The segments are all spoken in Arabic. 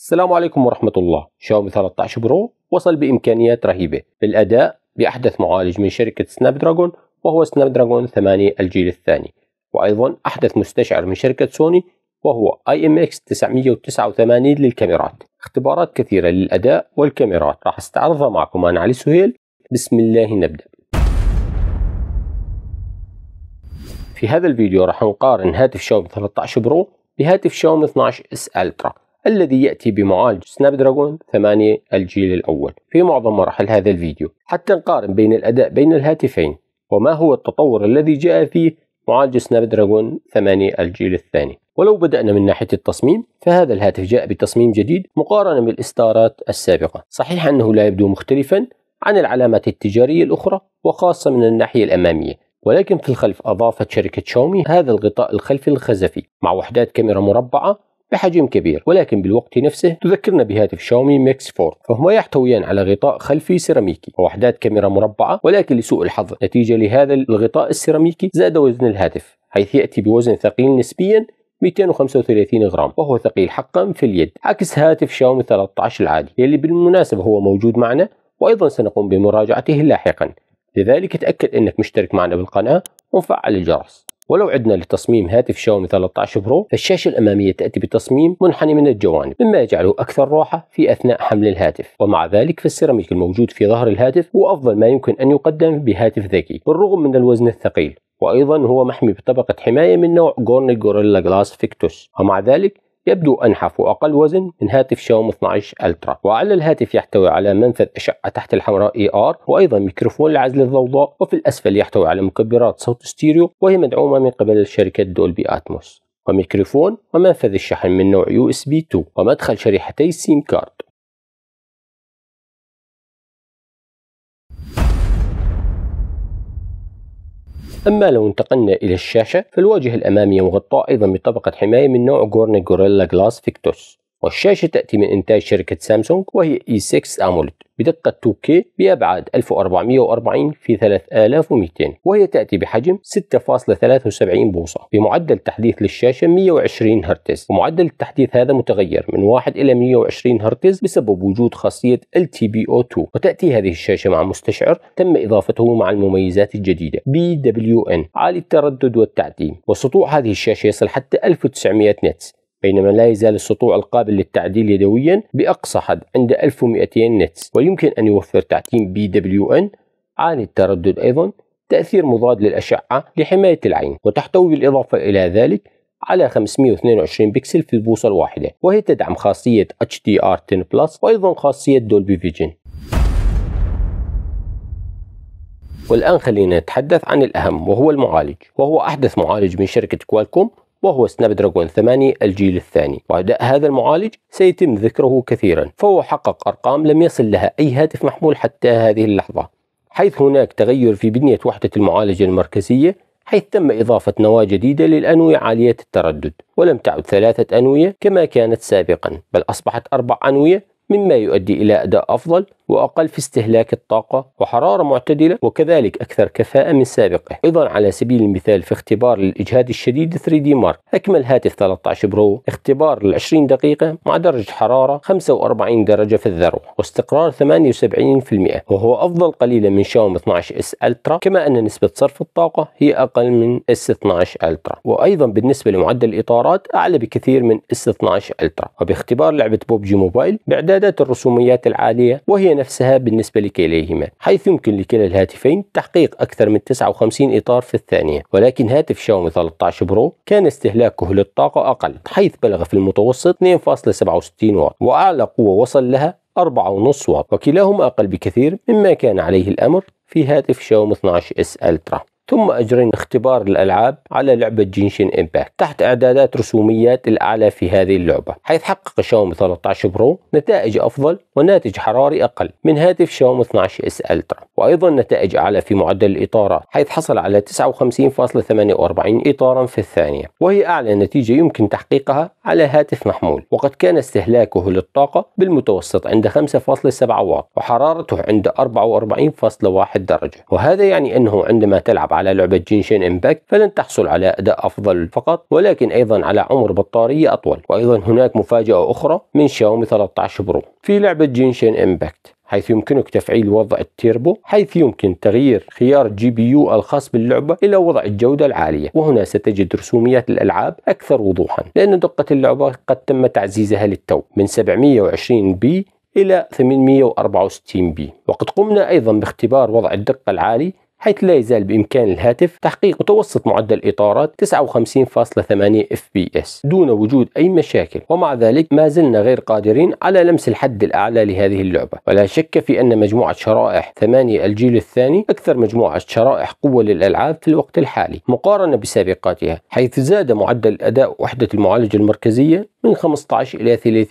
السلام عليكم ورحمة الله شاومي 13 برو وصل بإمكانيات رهيبة بالأداء بأحدث معالج من شركة سناب دراجون وهو سناب دراجون 8 الجيل الثاني وأيضا أحدث مستشعر من شركة سوني وهو IMX 989 للكاميرات اختبارات كثيرة للأداء والكاميرات راح استعرضها معكم أنا علي سهيل بسم الله نبدأ في هذا الفيديو راح نقارن هاتف شاومي 13 برو بهاتف شاومي 12 اس الترا الذي يأتي بمعالج سناب دراجون 8 الجيل الأول في معظم مراحل هذا الفيديو حتى نقارن بين الأداء بين الهاتفين وما هو التطور الذي جاء فيه معالج سناب دراجون 8 الجيل الثاني ولو بدأنا من ناحية التصميم فهذا الهاتف جاء بتصميم جديد مقارنة بالإستارات السابقة صحيح أنه لا يبدو مختلفا عن العلامات التجارية الأخرى وخاصة من الناحية الأمامية ولكن في الخلف أضافت شركة شاومي هذا الغطاء الخلفي الخزفي مع وحدات كاميرا مربعة بحجم كبير ولكن بالوقت نفسه تذكرنا بهاتف شاومي ميكس 4 فهما يحتويان على غطاء خلفي سيراميكي ووحدات كاميرا مربعة ولكن لسوء الحظ نتيجة لهذا الغطاء السيراميكي زاد وزن الهاتف حيث يأتي بوزن ثقيل نسبيا 235 غرام وهو ثقيل حقا في اليد عكس هاتف شاومي 13 العادي يلي بالمناسبة هو موجود معنا وأيضا سنقوم بمراجعته لاحقا لذلك تأكد أنك مشترك معنا بالقناة ومفعل الجرس ولو عدنا لتصميم هاتف شاومي 13 برو فالشاشة الأمامية تأتي بتصميم منحني من الجوانب مما يجعله أكثر راحة في أثناء حمل الهاتف ومع ذلك فالسيراميك الموجود في ظهر الهاتف هو أفضل ما يمكن أن يقدم بهاتف ذكي بالرغم من الوزن الثقيل وأيضا هو محمي بطبقة حماية من نوع جورني جوريلا جلاس فيكتوس ومع ذلك يبدو أنحف وأقل وزن من هاتف شاومي 12 ألترا وعلى الهاتف يحتوي على منفذ أشعة تحت الحمراء اي ار وأيضا ميكروفون لعزل الضوضاء وفي الأسفل يحتوي على مكبرات صوت ستيريو وهي مدعومة من قبل شركة دولبي أتموس وميكروفون ومنفذ الشحن من نوع يو اس بي 2 ومدخل شريحتي سيم كارد أما لو انتقلنا إلى الشاشة فالواجهة الأمامية مغطاة أيضا بطبقة حماية من نوع جورني غوريلا جلاس فيكتوس والشاشة تأتي من إنتاج شركة سامسونج وهي E6 AMOLED بدقة 2K بأبعاد 1440 في 3200 وهي تأتي بحجم 6.73 بوصة بمعدل تحديث للشاشة 120 هرتز ومعدل التحديث هذا متغير من 1 إلى 120 هرتز بسبب وجود خاصية LTPO2 وتأتي هذه الشاشة مع مستشعر تم إضافته مع المميزات الجديدة BWN عالي التردد والتعدين وسطوع هذه الشاشة يصل حتى 1900 نتس بينما لا يزال السطوع القابل للتعديل يدويا بأقصى حد عند 1200 نتس ويمكن أن يوفر تعتيم بي دبليو ان عالي التردد أيضا تأثير مضاد للأشعة لحماية العين وتحتوي بالإضافة إلى ذلك على 522 بكسل في البوصة الواحدة وهي تدعم خاصية HDR 10 بلس وأيضا خاصية دولبي فيجن والآن خلينا نتحدث عن الأهم وهو المعالج وهو أحدث معالج من شركة كوالكوم وهو سناب دراجون 8 الجيل الثاني وأداء هذا المعالج سيتم ذكره كثيرا فهو حقق أرقام لم يصل لها أي هاتف محمول حتى هذه اللحظة حيث هناك تغير في بنية وحدة المعالجة المركزية حيث تم إضافة نواة جديدة للأنوية عالية التردد ولم تعد ثلاثة أنوية كما كانت سابقا بل أصبحت أربع أنوية مما يؤدي إلى أداء أفضل وأقل في استهلاك الطاقة وحرارة معتدلة وكذلك أكثر كفاءة من سابقه أيضا على سبيل المثال في اختبار للإجهاد الشديد 3 دي Mark أكمل هاتف 13 برو اختبار ال 20 دقيقة مع درجة حرارة 45 درجة في الذروة واستقرار 78% وهو أفضل قليلا من شاوم 12 اس الترا كما أن نسبة صرف الطاقة هي أقل من اس 12 الترا وأيضا بالنسبة لمعدل الإطارات أعلى بكثير من اس 12 الترا وباختبار لعبة بوبجي موبايل بإعدادات الرسوميات العالية وهي نفسها بالنسبة لكليهما حيث يمكن لكلا الهاتفين تحقيق أكثر من 59 إطار في الثانية ولكن هاتف شاومي 13 برو كان استهلاكه للطاقة أقل حيث بلغ في المتوسط 2.67 واط وأعلى قوة وصل لها 4.5 واط وكلاهما أقل بكثير مما كان عليه الأمر في هاتف شاومي 12 اس الترا ثم أجرينا اختبار الألعاب على لعبة جينشن إمباكت تحت إعدادات رسوميات الأعلى في هذه اللعبة حيث حقق شاومي 13 برو نتائج أفضل وناتج حراري أقل من هاتف شاومي 12 اس الترا وأيضا نتائج أعلى في معدل الإطارات حيث حصل على 59.48 إطارا في الثانية وهي أعلى نتيجة يمكن تحقيقها على هاتف محمول وقد كان استهلاكه للطاقة بالمتوسط عند 5.7 واط وحرارته عند 44.1 درجة وهذا يعني أنه عندما تلعب على لعبة جينشين إمباكت فلن تحصل على أداء أفضل فقط ولكن أيضا على عمر بطارية أطول وأيضا هناك مفاجأة أخرى من شاومي 13 برو في لعبة جينشين إمباكت حيث يمكنك تفعيل وضع التيربو حيث يمكن تغيير خيار جي بي يو الخاص باللعبة إلى وضع الجودة العالية وهنا ستجد رسوميات الألعاب أكثر وضوحا لأن دقة اللعبة قد تم تعزيزها للتو من 720 بي إلى 864 بي وقد قمنا أيضا باختبار وضع الدقة العالي حيث لا يزال بإمكان الهاتف تحقيق متوسط معدل إطارات 59.8 FPS دون وجود أي مشاكل ومع ذلك ما زلنا غير قادرين على لمس الحد الأعلى لهذه اللعبة ولا شك في أن مجموعة شرائح 8 الجيل الثاني أكثر مجموعة شرائح قوة للألعاب في الوقت الحالي مقارنة بسابقاتها حيث زاد معدل أداء وحدة المعالجة المركزية من 15 إلى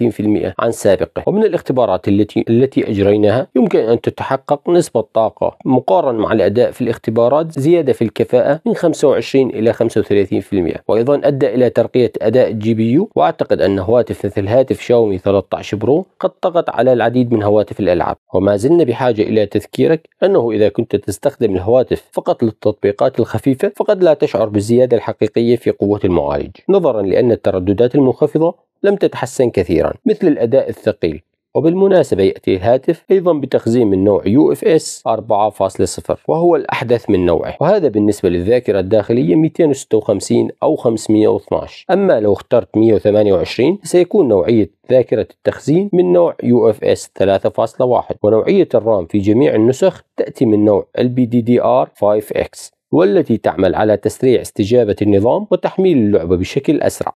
30% عن سابقه ومن الاختبارات التي التي أجريناها يمكن أن تتحقق نسبة طاقة مقارنة مع الأداء في الاختبارات زيادة في الكفاءة من 25 إلى 35% وأيضا أدى إلى ترقية أداء الجي بي يو وأعتقد أن هواتف مثل هاتف شاومي 13 برو قد طغت على العديد من هواتف الألعاب وما زلنا بحاجة إلى تذكيرك أنه إذا كنت تستخدم الهواتف فقط للتطبيقات الخفيفة فقد لا تشعر بالزيادة الحقيقية في قوة المعالج نظرا لأن الترددات المنخفضة لم تتحسن كثيرا مثل الأداء الثقيل وبالمناسبة يأتي الهاتف أيضا بتخزين من نوع UFS 4.0 وهو الأحدث من نوعه وهذا بالنسبة للذاكرة الداخلية 256 أو 512 أما لو اخترت 128 سيكون نوعية ذاكرة التخزين من نوع UFS 3.1 ونوعية الرام في جميع النسخ تأتي من نوع LPDDR5X والتي تعمل على تسريع استجابة النظام وتحميل اللعبة بشكل أسرع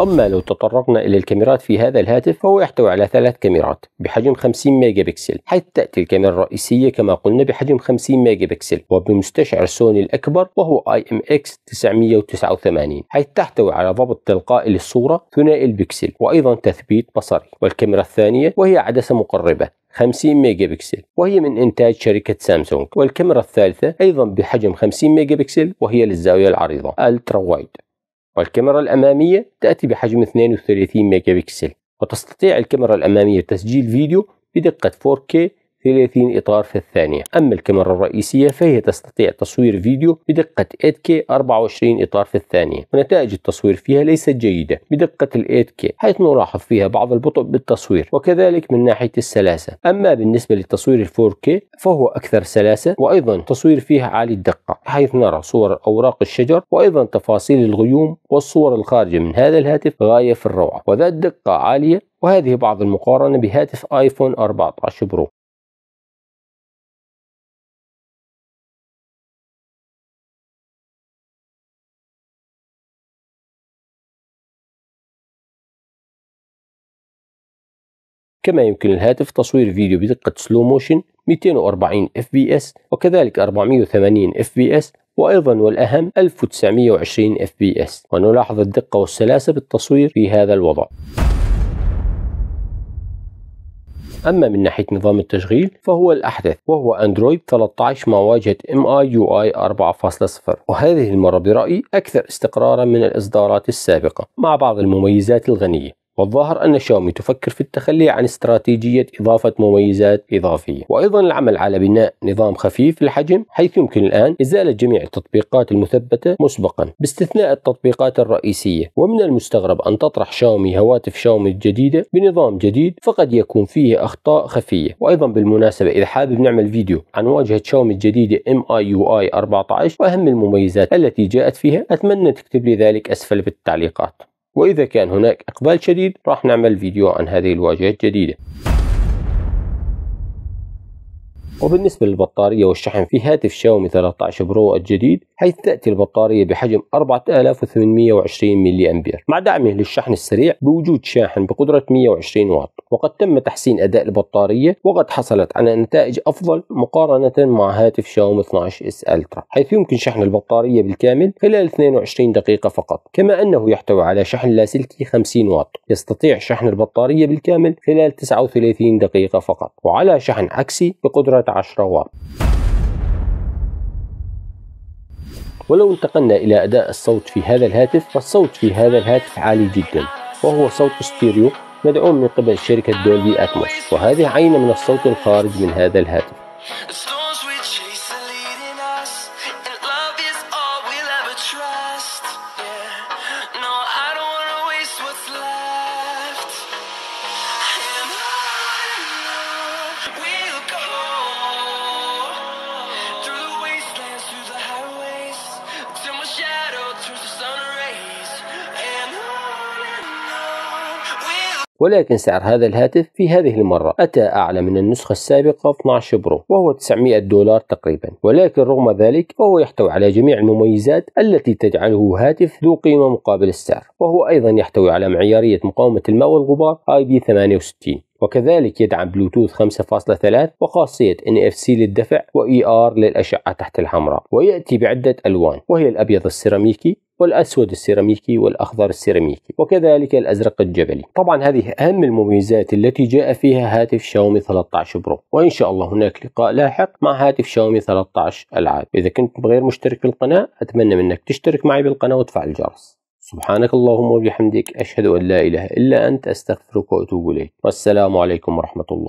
أما لو تطرقنا إلى الكاميرات في هذا الهاتف فهو يحتوي على ثلاث كاميرات بحجم 50 ميجا بكسل حيث تأتي الكاميرا الرئيسية كما قلنا بحجم 50 ميجا بكسل وبمستشعر سوني الأكبر وهو اي ام اكس 989 حيث تحتوي على ضبط تلقائي للصورة ثنائي البكسل وأيضا تثبيت بصري والكاميرا الثانية وهي عدسة مقربة 50 ميجا بكسل وهي من إنتاج شركة سامسونج والكاميرا الثالثة أيضا بحجم 50 ميجا بكسل وهي للزاوية العريضة الترا وايد والكاميرا الأمامية تأتي بحجم 32 ميجا بكسل وتستطيع الكاميرا الأمامية تسجيل فيديو بدقة 4K 30 إطار في الثانية أما الكاميرا الرئيسية فهي تستطيع تصوير فيديو بدقة 8K 24 إطار في الثانية ونتائج التصوير فيها ليست جيدة بدقة 8K حيث نلاحظ فيها بعض البطء بالتصوير وكذلك من ناحية السلاسة أما بالنسبة للتصوير 4K فهو أكثر سلاسة وأيضا تصوير فيها عالي الدقة حيث نرى صور أوراق الشجر وأيضا تفاصيل الغيوم والصور الخارجة من هذا الهاتف غاية في الروعة وذات دقة عالية وهذه بعض المقارنة بهاتف آيفون 14 برو كما يمكن الهاتف تصوير فيديو بدقة سلو موشن 240 اف بي اس وكذلك 480 اف بي اس وأيضا والأهم 1920 اف بي اس ونلاحظ الدقة والسلاسة بالتصوير في هذا الوضع أما من ناحية نظام التشغيل فهو الأحدث وهو أندرويد 13 مع واجهة ام اي يو اي 4.0 وهذه المرة برأيي أكثر استقرارا من الإصدارات السابقة مع بعض المميزات الغنية والظاهر أن شاومي تفكر في التخلي عن استراتيجية إضافة مميزات إضافية وأيضا العمل على بناء نظام خفيف الحجم حيث يمكن الآن إزالة جميع التطبيقات المثبتة مسبقا باستثناء التطبيقات الرئيسية ومن المستغرب أن تطرح شاومي هواتف شاومي الجديدة بنظام جديد فقد يكون فيه أخطاء خفية وأيضا بالمناسبة إذا حابب نعمل فيديو عن واجهة شاومي الجديدة MIUI 14 وأهم المميزات التي جاءت فيها أتمنى تكتب لي ذلك أسفل بالتعليقات وإذا كان هناك إقبال شديد راح نعمل فيديو عن هذه الواجهة الجديدة وبالنسبة للبطارية والشحن في هاتف شاومي 13 برو الجديد حيث تأتي البطارية بحجم 4820 ملي أمبير مع دعمه للشحن السريع بوجود شاحن بقدرة 120 واط وقد تم تحسين أداء البطارية وقد حصلت على نتائج أفضل مقارنة مع هاتف شاومي 12 اس الترا حيث يمكن شحن البطارية بالكامل خلال 22 دقيقة فقط كما أنه يحتوي على شحن لاسلكي 50 واط يستطيع شحن البطارية بالكامل خلال 39 دقيقة فقط وعلى شحن عكسي بقدرة عشر واط ولو انتقلنا إلى أداء الصوت في هذا الهاتف فالصوت في هذا الهاتف عالي جدا وهو صوت ستيريو مدعوم من قبل شركة دولبي أتموس وهذه عينة من الصوت الخارج من هذا الهاتف ولكن سعر هذا الهاتف في هذه المرة أتى أعلى من النسخة السابقة 12 برو وهو 900 دولار تقريبا ولكن رغم ذلك فهو يحتوي على جميع المميزات التي تجعله هاتف ذو قيمة مقابل السعر وهو أيضا يحتوي على معيارية مقاومة الماء والغبار اي بي 68 وكذلك يدعم بلوتوث 5.3 وخاصية NFC للدفع و ER للأشعة تحت الحمراء ويأتي بعدة ألوان وهي الأبيض السيراميكي والأسود السيراميكي والأخضر السيراميكي وكذلك الأزرق الجبلي طبعا هذه أهم المميزات التي جاء فيها هاتف شاومي 13 برو وإن شاء الله هناك لقاء لاحق مع هاتف شاومي 13 العاد إذا كنت غير مشترك في القناة أتمنى منك تشترك معي بالقناة وتفعل الجرس سبحانك اللهم وبحمدك أشهد أن لا إله إلا أنت أستغفرك وأتوب إليك والسلام عليكم ورحمة الله